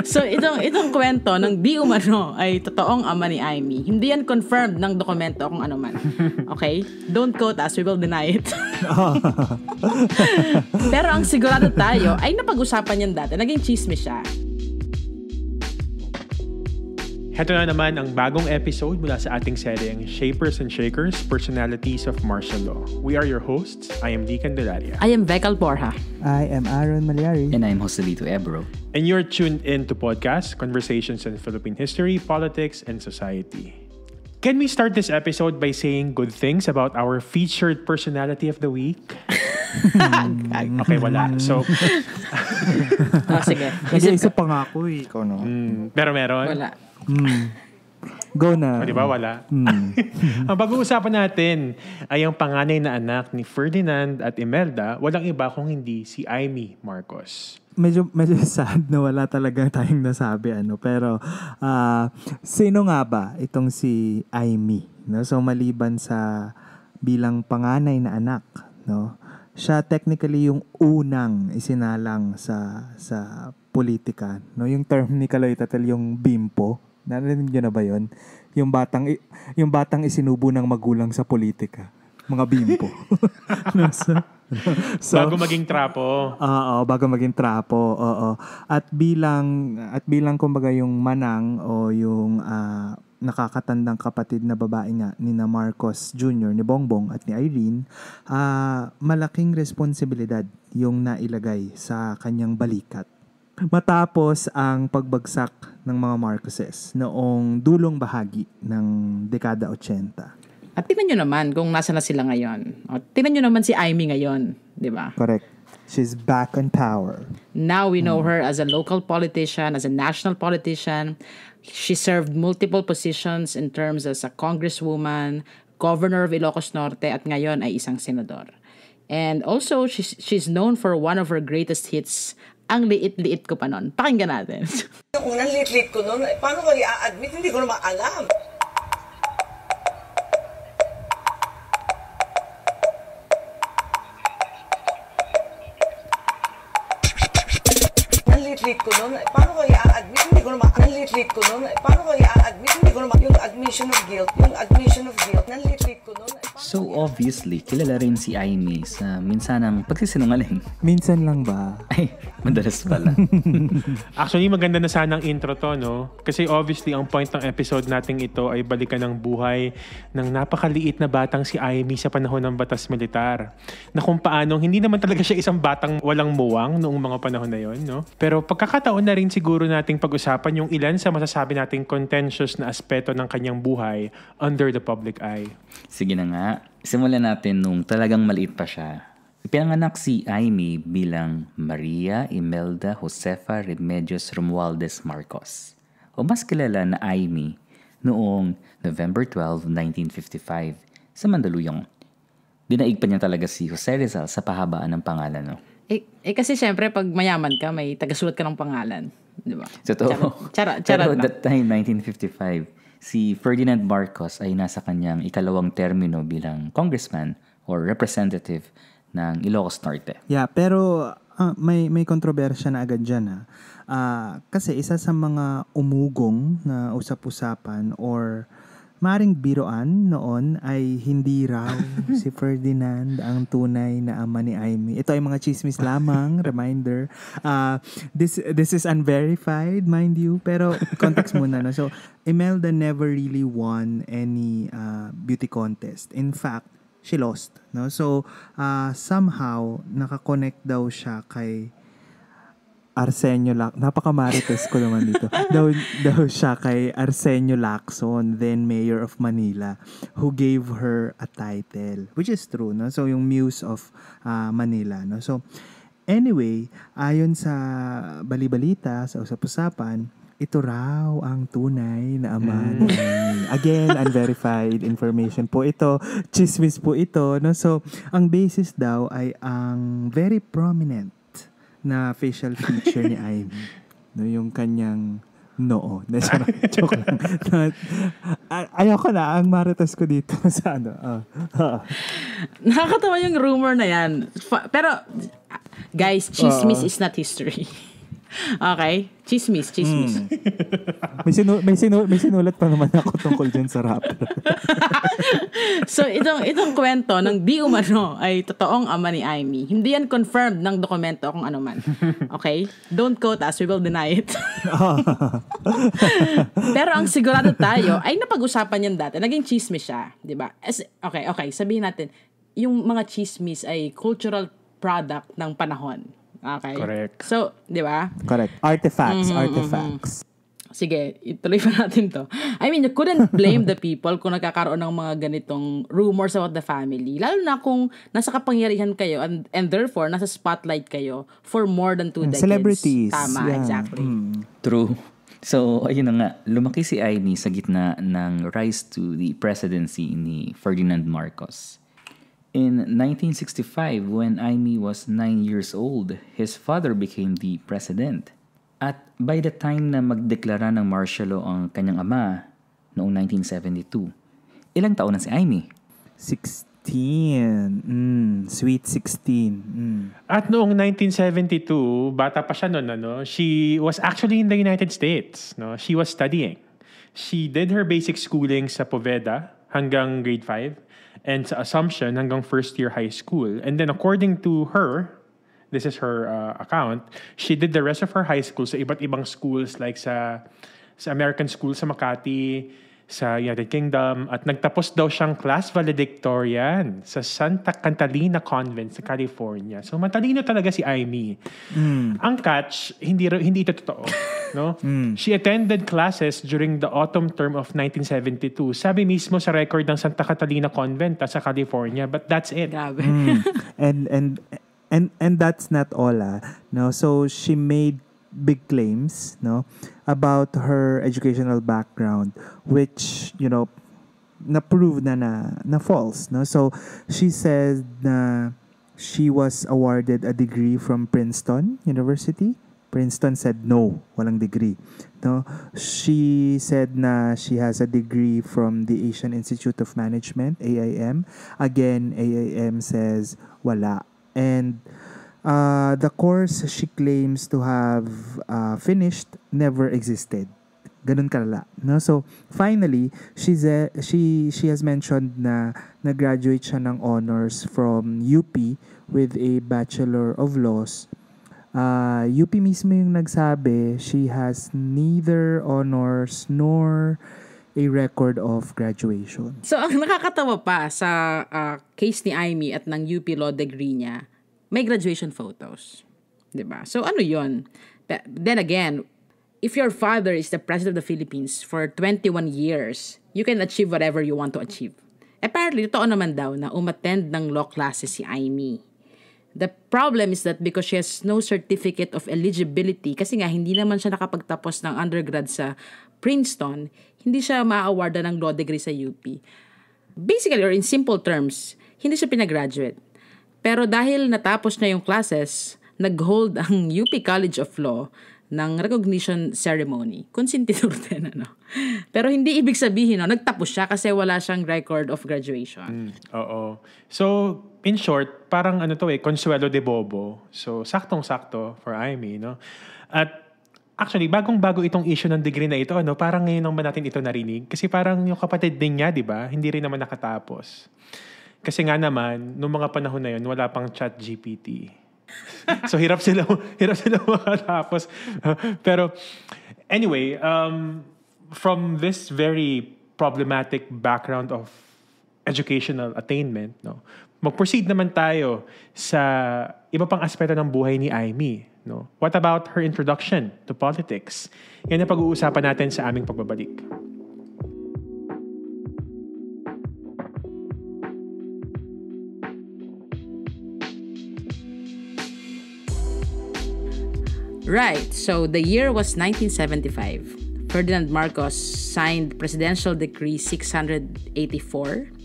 so, itong, itong kwento ng di umano ay totoong ama ni Amy. Hindi yan confirmed ng dokumento kung ano man. Okay? Don't quote us, we will deny it. Pero ang sigurado tayo ay napag-usapan yan dati. Naging chismis siya. Heto na naman ang bagong episode mula sa ating seryeng Shapers and Shakers, Personalities of Martial Law. We are your hosts. I am Lee Candelaria. I am Becal Borja. I am Aaron Maliari. And I am Joselito Ebro. And you're tuned in to podcast, conversations in Philippine history, politics, and society. Can we start this episode by saying good things about our featured personality of the week? okay, wala. So, ah, sige. Kasi isa pangako eh. Ikaw no? Mm, pero meron? Wala. Mm. Go na. O, di ba? Wala. Mm. ang pag-uusapan natin ay ang panganay na anak ni Ferdinand at Imelda. Walang iba kung hindi si Amy Marcos. Medyo, medyo sad na wala talaga tayong nasabi. Ano. Pero, uh, sino nga ba itong si Amy? No? So, maliban sa bilang panganay na anak, no? siya technically yung unang isinalang sa sa politika. No? Yung term ni Kaloy Tatel, yung BIMPO Narinig niyo na ba 'yon? Yung batang yung batang isinubo ng magulang sa politika. Mga bimpo. Nasa so, bago maging trapo. Oo, bago maging trapo. Oo. At bilang at bilang kumbaga yung manang o yung uh, nakakatandang kapatid na babae nga ni na Marcos Jr., ni Bongbong at ni Irene, uh, malaking responsibilidad yung nailagay sa kanyang balikat matapos ang pagbagsak ng mga Marcoses noong dulong bahagi ng dekada 80. At tingnan nyo naman kung nasa na sila ngayon. O, tingnan nyo naman si Amy ngayon, di ba? Correct. She's back in power. Now we know mm. her as a local politician, as a national politician. She served multiple positions in terms as a congresswoman, governor of Ilocos Norte, at ngayon ay isang senador. And also, she's, she's known for one of her greatest hits ang liit-liit ko pa noon. Pakinggan natin. Kung ang liit-liit ko noon, eh, paano ko i-admit? Hindi ko na maalam. Ang liit-liit ko eh, noon, naman, ang litlit ko nun. Eh, paano ko i-admit? Hindi ko naman, yung admission of guilt, yung admission of guilt, nang litlit ko nun. Eh, so obviously, kilala rin si Aimee sa minsanang pagsisinungaling. Minsan lang ba? Ay, madalas pala. Actually, maganda na sana sanang intro to, no? Kasi obviously, ang point ng episode nating ito ay balikan ng buhay ng napakaliit na batang si Aimee sa panahon ng batas militar. Na kung paanong, hindi naman talaga siya isang batang walang muwang noong mga panahon na yon, no? Pero pagkakataon na rin siguro nating pag-usapan pag-usapan yung ilan sa masasabi nating contentious na aspeto ng kanyang buhay under the public eye. Sige na nga. Simulan natin nung talagang maliit pa siya. Ipinanganak si Aimee bilang Maria Imelda Josefa Remedios Romualdez Marcos o mas kilala na Aimee noong November 12, 1955 sa Mandaluyong. Dinaig pa niya talaga si Jose Rizal sa pahabaan ng pangalan. No? Eh, eh kasi syempre, pag mayaman ka, may tagasulat ka ng pangalan. Di ba? Totoo. Chara, chara, Pero that time, 1955, si Ferdinand Marcos ay nasa kanyang ikalawang termino bilang congressman or representative ng Ilocos Norte. Yeah, pero uh, may may kontrobersya na agad diyan ha. Uh, ah, kasi isa sa mga umugong na usap-usapan or Maring biroan noon ay hindi raw si Ferdinand ang tunay na ama ni Amy. Ito ay mga chismis lamang, reminder. Uh, this this is unverified, mind you, pero context muna. No? So, Imelda never really won any uh, beauty contest. In fact, she lost. No? So, uh, somehow, nakakonect daw siya kay Arsenio Lac Napaka-marites ko naman dito. daw, daw siya kay Arsenio Lacson, then mayor of Manila, who gave her a title, which is true, no? So, yung Muse of uh, Manila, no? So, anyway, ayon sa balibalita, sa usap-usapan, ito raw ang tunay na ama mm. Again, unverified information po ito. Chismis po ito. No? So, ang basis daw ay ang very prominent na facial feature ni Ivy. No, yung kanyang noo. Nasa joke lang. Ay- ayoko na. Ang marites ko dito sa ano. Uh, uh. Nakakatawa yung rumor na yan. Pero, guys, chismis uh, is not history. Okay. Chismis, chismis. Mm. may, sinu- may, sinu- may sinulat pa naman ako tungkol dyan sa rapper. so, itong, itong kwento ng di umano ay totoong ama ni Amy. Hindi yan confirmed ng dokumento kung ano man. Okay? Don't quote us, we will deny it. Pero ang sigurado tayo ay napag-usapan yan dati. Naging chismis siya, di ba? Okay, okay. Sabihin natin, yung mga chismis ay cultural product ng panahon. Okay. Correct. So, di ba? Correct. Artifacts, mm-hmm, mm-hmm. artifacts. Mm-hmm. Sige, ituloy pa natin to. I mean, you couldn't blame the people kung nagkakaroon ng mga ganitong rumors about the family. Lalo na kung nasa kapangyarihan kayo and, and therefore, nasa spotlight kayo for more than two mm, decades. Celebrities. Tama, yeah. exactly. Mm. True. So, ayun na nga, lumaki si Aimee sa gitna ng rise to the presidency ni Ferdinand Marcos. In 1965, when Aimee was 9 years old, his father became the president. At by the time na magdeklara ng martial law ang kanyang ama, noong 1972, ilang taon na si Aimee? 16. Mm, sweet 16. Mm. At noong 1972, bata pa siya noon, ano, she was actually in the United States. No? She was studying. She did her basic schooling sa Poveda hanggang grade 5 and sa Assumption hanggang first year high school. And then according to her, this is her uh, account, she did the rest of her high school sa iba't ibang schools like sa, sa American School sa Makati, sa United Kingdom at nagtapos daw siyang class valedictorian sa Santa Catalina Convent sa California. So matalino talaga si Amy. Mm. Ang catch, hindi hindi ito totoo, no? Mm. She attended classes during the autumn term of 1972. Sabi mismo sa record ng Santa Catalina Convent ah, sa California, but that's it. Grabe. Mm. And and and and that's not all ah. No, so she made big claims no about her educational background which you know na prove na na, na false no so she said na she was awarded a degree from Princeton University Princeton said no, walang degree. No, she said na she has a degree from the Asian Institute of Management, AIM. Again, AIM says wala. And Uh, the course she claims to have uh, finished never existed. Ganun kalala. No? So, finally, she's a, she, she has mentioned na nag-graduate siya ng honors from UP with a Bachelor of Laws. Uh, UP mismo yung nagsabi, she has neither honors nor a record of graduation. So, ang nakakatawa pa sa uh, case ni Amy at ng UP Law degree niya, may graduation photos. 'Di ba? So ano 'yon? Then again, if your father is the president of the Philippines for 21 years, you can achieve whatever you want to achieve. Apparently, totoo naman daw na umattend ng law classes si Aimee. The problem is that because she has no certificate of eligibility, kasi nga hindi naman siya nakapagtapos ng undergrad sa Princeton, hindi siya ma-awarda ng law degree sa UP. Basically, or in simple terms, hindi siya pinagraduate. Pero dahil natapos niya yung classes, nag-hold ang UP College of Law ng recognition ceremony. Consentidur din, ano. Pero hindi ibig sabihin, no, nagtapos siya kasi wala siyang record of graduation. Mm, oo. So, in short, parang ano to eh, Consuelo de Bobo. So, saktong-sakto for Amy, no? At actually, bagong-bago itong issue ng degree na ito, ano, parang ngayon naman natin ito narinig. Kasi parang yung kapatid din niya, di ba? Hindi rin naman nakatapos. Kasi nga naman, nung mga panahon na yun, wala pang chat GPT. so hirap sila hirap sila makatapos. Pero anyway, um, from this very problematic background of educational attainment, no, mag-proceed naman tayo sa iba pang aspeto ng buhay ni Amy. No? What about her introduction to politics? Yan ang pag-uusapan natin sa aming pagbabalik. Right, so the year was 1975. Ferdinand Marcos signed Presidential Decree 684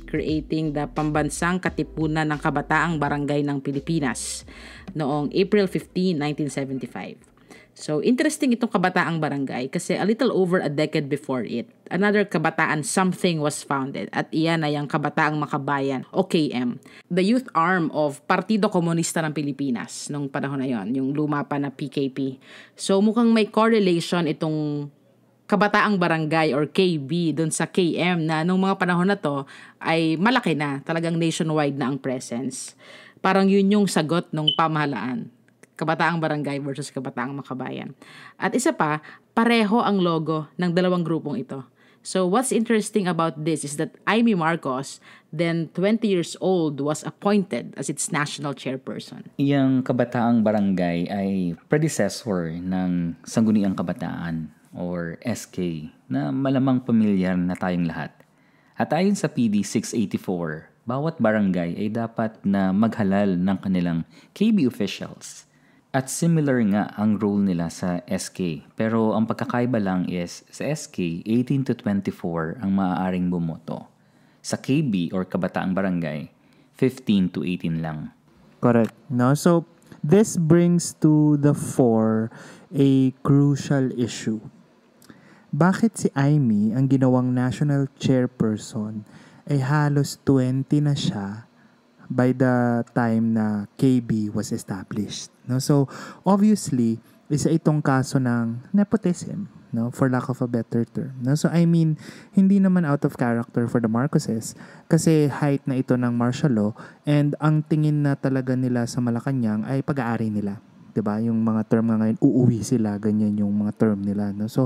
creating the Pambansang Katipunan ng Kabataang Barangay ng Pilipinas noong April 15, 1975. So, interesting itong kabataang barangay kasi a little over a decade before it, another kabataan something was founded at iyan ay ang Kabataang Makabayan o KM, the youth arm of Partido Komunista ng Pilipinas nung panahon na yon, yung luma pa na PKP. So, mukhang may correlation itong Kabataang Barangay or KB doon sa KM na nung mga panahon na to ay malaki na, talagang nationwide na ang presence. Parang yun yung sagot nung pamahalaan Kabataang Barangay versus Kabataang Makabayan. At isa pa, pareho ang logo ng dalawang grupong ito. So what's interesting about this is that Amy Marcos, then 20 years old, was appointed as its national chairperson. Iyang Kabataang Barangay ay predecessor ng Sangguniang Kabataan or SK na malamang pamilyar na tayong lahat. At ayon sa PD 684, bawat barangay ay dapat na maghalal ng kanilang KB officials at similar nga ang role nila sa SK. Pero ang pagkakaiba lang is sa SK, 18 to 24 ang maaaring bumoto. Sa KB or Kabataang Barangay, 15 to 18 lang. Correct. No? So, this brings to the fore a crucial issue. Bakit si Amy, ang ginawang national chairperson, ay halos 20 na siya by the time na KB was established. No? So, obviously, isa itong kaso ng nepotism, no? for lack of a better term. No? So, I mean, hindi naman out of character for the Marcoses kasi height na ito ng martial law and ang tingin na talaga nila sa Malacanang ay pag-aari nila. 'di ba? Yung mga term nga ngayon, uuwi sila, ganyan yung mga term nila, no? So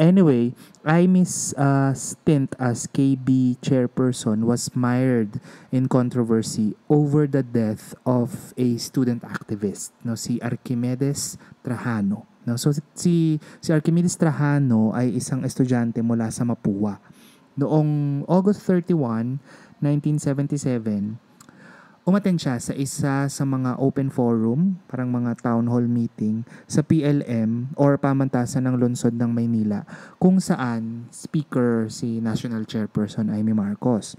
anyway, I miss uh, stint as KB chairperson was mired in controversy over the death of a student activist, no? Si Archimedes Trajano. No? So si si Archimedes Trajano ay isang estudyante mula sa Mapua. Noong August 31, 1977, umattend siya sa isa sa mga open forum, parang mga town hall meeting sa PLM or pamantasan ng lungsod ng Maynila kung saan speaker si National Chairperson Amy Marcos.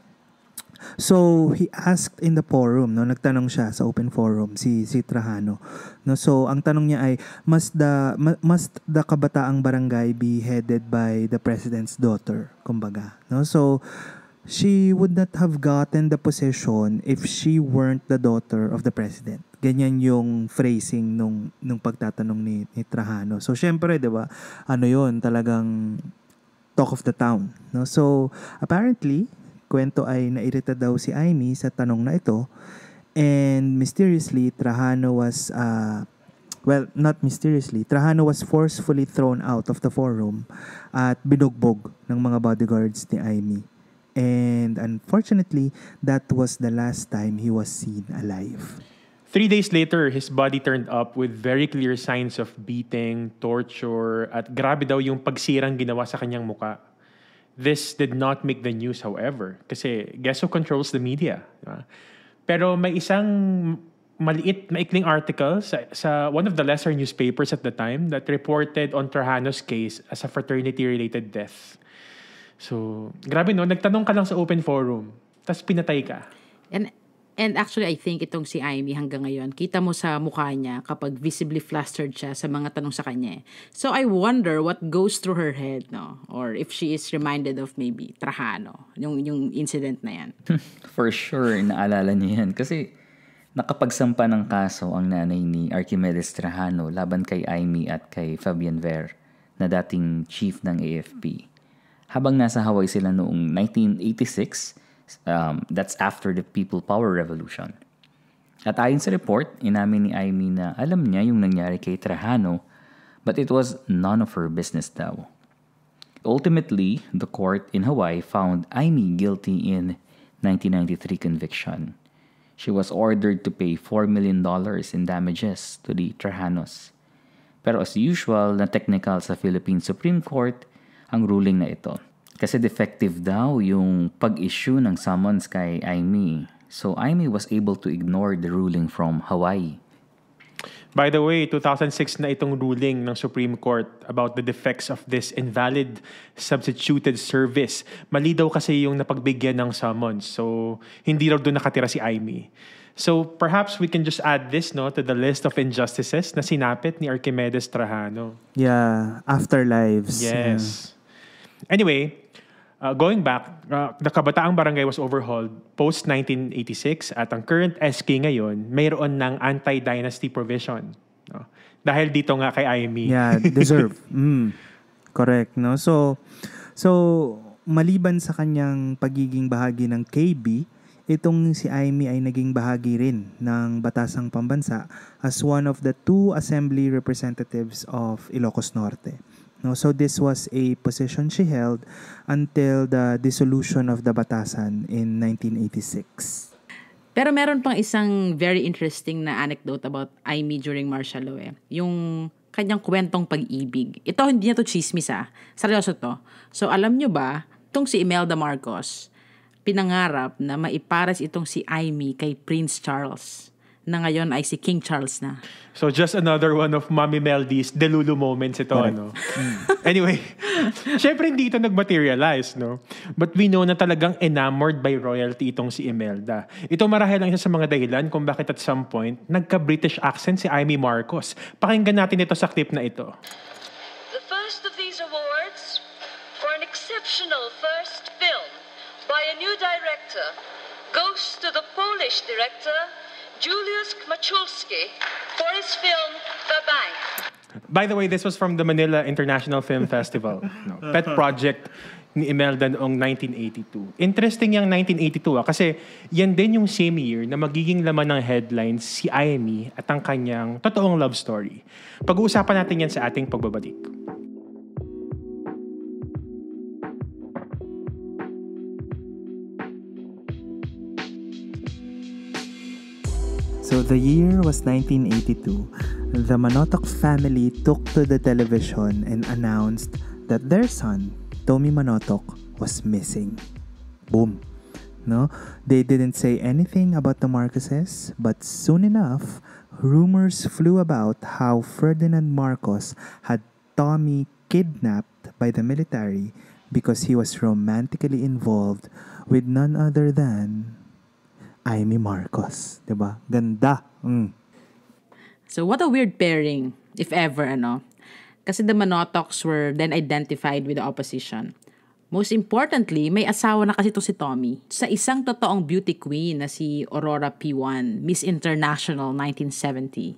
So he asked in the forum, no, nagtanong siya sa open forum si si Trajano. No, so ang tanong niya ay must the must the kabataang barangay be headed by the president's daughter, kumbaga, no? So she would not have gotten the position if she weren't the daughter of the president. Ganyan yung phrasing nung, nung pagtatanong ni, ni Trajano. So, syempre, di ba, ano yon talagang talk of the town. No? So, apparently, kwento ay nairita daw si Amy sa tanong na ito. And mysteriously, Trajano was, uh, well, not mysteriously, Trajano was forcefully thrown out of the forum at binugbog ng mga bodyguards ni Amy. And unfortunately, that was the last time he was seen alive. Three days later, his body turned up with very clear signs of beating, torture, at grabe daw yung pagsirang ginawa sa kanyang muka. This did not make the news, however, kasi guess who controls the media? Diba? Pero may isang maliit, maikling article sa, sa one of the lesser newspapers at the time that reported on Trajano's case as a fraternity-related death. So, grabe no, nagtanong ka lang sa open forum, tapos pinatay ka. And And actually, I think itong si Amy hanggang ngayon, kita mo sa mukha niya kapag visibly flustered siya sa mga tanong sa kanya. Eh. So I wonder what goes through her head, no? Or if she is reminded of maybe Trahano, yung, yung incident na yan. For sure, naalala niya yan. Kasi nakapagsampa ng kaso ang nanay ni Archimedes Trahano laban kay Amy at kay Fabian Ver na dating chief ng AFP habang nasa Hawaii sila noong 1986, um, that's after the People Power Revolution. At ayon sa report, inamin ni Amy na alam niya yung nangyari kay Trajano but it was none of her business daw. Ultimately, the court in Hawaii found Amy guilty in 1993 conviction. She was ordered to pay $4 million in damages to the Trajanos. Pero as usual na technical sa Philippine Supreme Court, ang ruling na ito. Kasi defective daw yung pag-issue ng summons kay Aimee. So Aimee was able to ignore the ruling from Hawaii. By the way, 2006 na itong ruling ng Supreme Court about the defects of this invalid substituted service. Mali daw kasi yung napagbigyan ng summons. So, hindi daw doon nakatira si Aimee. So, perhaps we can just add this no to the list of injustices na sinapit ni Archimedes Trajano. Yeah, afterlives. Yes. Yeah. Anyway, uh, going back, uh, the Kabataang Barangay was overhauled post-1986 at ang current SK ngayon, mayroon ng anti-dynasty provision. No? Dahil dito nga kay IME. Yeah, deserve. mm, correct. No? So, so maliban sa kanyang pagiging bahagi ng KB, itong si Aimee ay naging bahagi rin ng Batasang Pambansa as one of the two assembly representatives of Ilocos Norte. No? So this was a position she held until the dissolution of the Batasan in 1986. Pero meron pang isang very interesting na anecdote about Amy during martial law eh. Yung kanyang kwentong pag-ibig. Ito, hindi niya to chismis ah. Seryoso to. So alam nyo ba, itong si Imelda Marcos, pinangarap na maiparas itong si Amy kay Prince Charles na ngayon ay si King Charles na. So just another one of Mommy Meldy's delulu moments ito, ano? Hmm. anyway, syempre hindi ito nagmaterialize, no? But we know na talagang enamored by royalty itong si Imelda. Ito marahil lang isa sa mga dahilan kung bakit at some point, nagka-British accent si Amy Marcos. Pakinggan natin ito sa clip na ito. The first of these awards for an exceptional first film by a new director goes to the Polish director Julius Machulski for his film Bye-Bye. By the way, this was from the Manila International Film Festival. no, pet project ni Imelda noong 1982. Interesting yung 1982 ah, kasi yan din yung same year na magiging laman ng headlines si Amy at ang kanyang totoong love story. Pag-uusapan natin yan sa ating pagbabalik. So the year was 1982. The Manotok family took to the television and announced that their son, Tommy Manotok, was missing. Boom. No, they didn't say anything about the Marcoses, but soon enough, rumors flew about how Ferdinand Marcos had Tommy kidnapped by the military because he was romantically involved with none other than Amy Marcos. ba? Diba? Ganda. Mm. So what a weird pairing, if ever, ano. Kasi the Manotocs were then identified with the opposition. Most importantly, may asawa na kasi to si Tommy. Sa isang totoong beauty queen na si Aurora P1, Miss International 1970.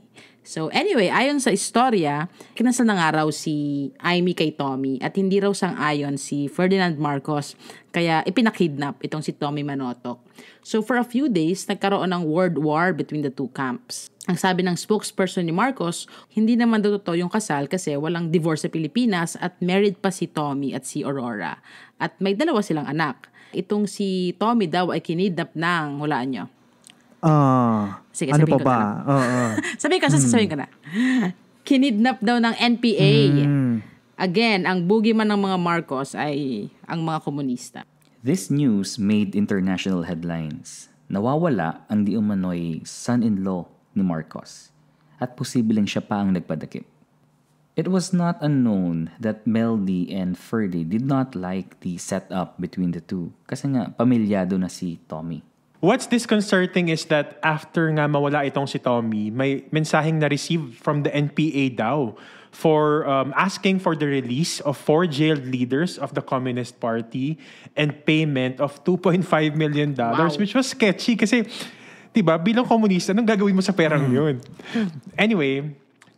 So anyway, ayon sa istorya, kinasal na nga raw si Amy kay Tommy at hindi raw sang-ayon si Ferdinand Marcos kaya ipinakidnap itong si Tommy Manotok. So for a few days, nagkaroon ng world war between the two camps. Ang sabi ng spokesperson ni Marcos, hindi naman daw totoo yung kasal kasi walang divorce sa Pilipinas at married pa si Tommy at si Aurora. At may dalawa silang anak. Itong si Tommy daw ay kinidnap ng, hulaan nyo, Ah. Sige, ano pa ba? Oo. Uh, uh. sabihin ko, sasabihin ko na. Kinidnap daw ng NPA. Mm. Again, ang boogeyman ng mga Marcos ay ang mga komunista. This news made international headlines. Nawawala ang di umano'y son-in-law ni Marcos at posibleng siya pa ang nagpadakip. It was not unknown that Meldy and Ferdy did not like the setup between the two kasi nga pamilyado na si Tommy. What's disconcerting is that after nga mawala itong si Tommy, may mensaheng na-receive from the NPA daw for um, asking for the release of four jailed leaders of the Communist Party and payment of 2.5 million dollars, wow. which was sketchy kasi, di ba, bilang komunista, anong gagawin mo sa perang mm. yun? Anyway,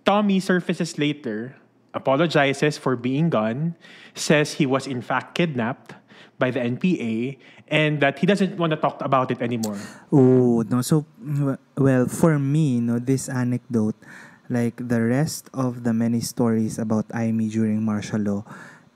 Tommy surfaces later, apologizes for being gone, says he was in fact kidnapped, by the NPA and that he doesn't want to talk about it anymore. Oh, no. So, well, for me, you know, this anecdote, like the rest of the many stories about Aimee during martial law,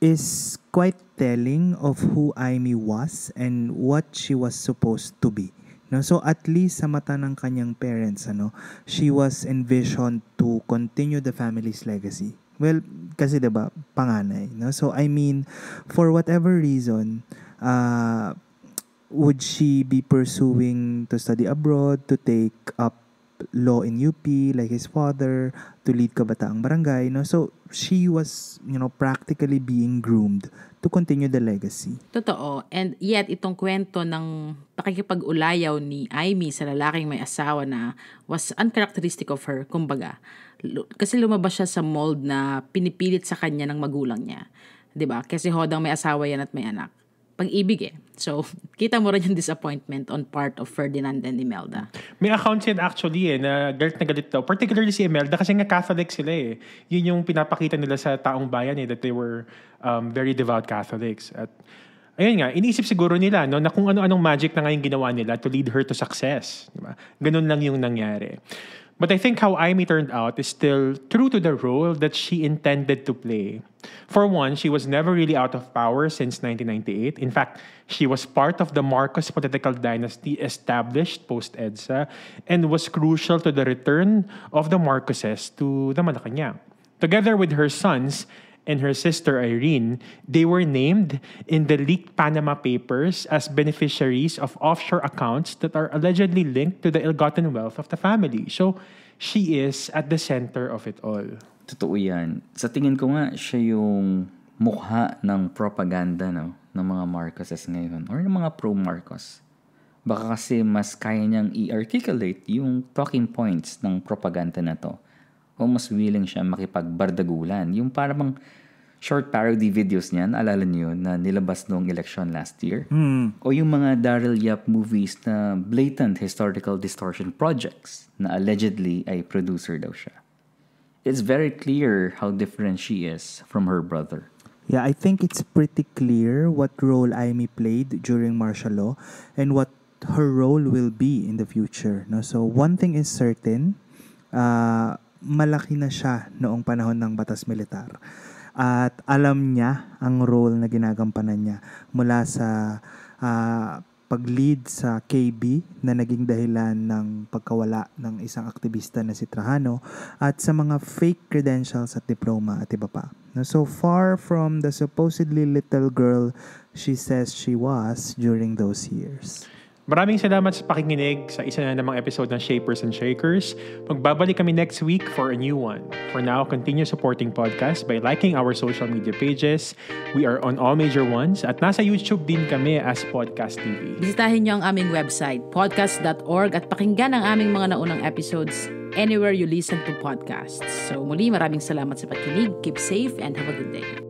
is quite telling of who Aimee was and what she was supposed to be. No, so at least sa mata ng kanyang parents, ano, she was envisioned to continue the family's legacy. Well, kasi 'di ba, panganay, no? So I mean, for whatever reason, uh would she be pursuing to study abroad, to take up law in UP like his father, to lead kabataang barangay, no? So she was, you know, practically being groomed to continue the legacy. Totoo. And yet itong kwento ng pakikipag-ulayaw ni Amy sa lalaking may asawa na was uncharacteristic of her, kumbaga kasi lumabas siya sa mold na pinipilit sa kanya ng magulang niya. 'Di ba? Kasi hodang may asawa yan at may anak. Pag-ibig eh. So, kita mo rin yung disappointment on part of Ferdinand and Imelda. May account yan actually eh, na galit na galit daw. Particularly si Imelda kasi nga Catholic sila eh. Yun yung pinapakita nila sa taong bayan eh, that they were um, very devout Catholics. At ayun nga, iniisip siguro nila no, na kung ano-anong magic na ngayon ginawa nila to lead her to success. Diba? Ganun lang yung nangyari. But I think how Amy turned out is still true to the role that she intended to play. For one, she was never really out of power since 1998. In fact, she was part of the Marcos political dynasty established post EDSA and was crucial to the return of the Marcoses to the Malacanang. Together with her sons, and her sister Irene, they were named in the leaked Panama Papers as beneficiaries of offshore accounts that are allegedly linked to the ill-gotten wealth of the family. So, she is at the center of it all. Totoo yan. Sa tingin ko nga, siya yung mukha ng propaganda no, ng mga Marcoses ngayon or ng mga pro-Marcos. Baka kasi mas kaya niyang i-articulate yung talking points ng propaganda na to o mas willing siya makipagbardagulan. Yung parang short parody videos niyan, alala niyo na nilabas noong election last year. Mm. O yung mga Daryl Yap movies na blatant historical distortion projects na allegedly ay producer daw siya. It's very clear how different she is from her brother. Yeah, I think it's pretty clear what role Amy played during martial law and what her role will be in the future. No, so one thing is certain, uh, malaki na siya noong panahon ng batas militar. At alam niya ang role na ginagampanan niya mula sa uh, pag-lead sa KB na naging dahilan ng pagkawala ng isang aktivista na si Trajano at sa mga fake credentials at diploma at iba pa. So far from the supposedly little girl she says she was during those years. Maraming salamat sa pakikinig sa isa na namang episode ng Shapers and Shakers. Magbabalik kami next week for a new one. For now, continue supporting podcast by liking our social media pages. We are on all major ones at nasa YouTube din kami as Podcast TV. Bisitahin niyo ang aming website, podcast.org at pakinggan ang aming mga naunang episodes anywhere you listen to podcasts. So muli, maraming salamat sa pakinig. Keep safe and have a good day.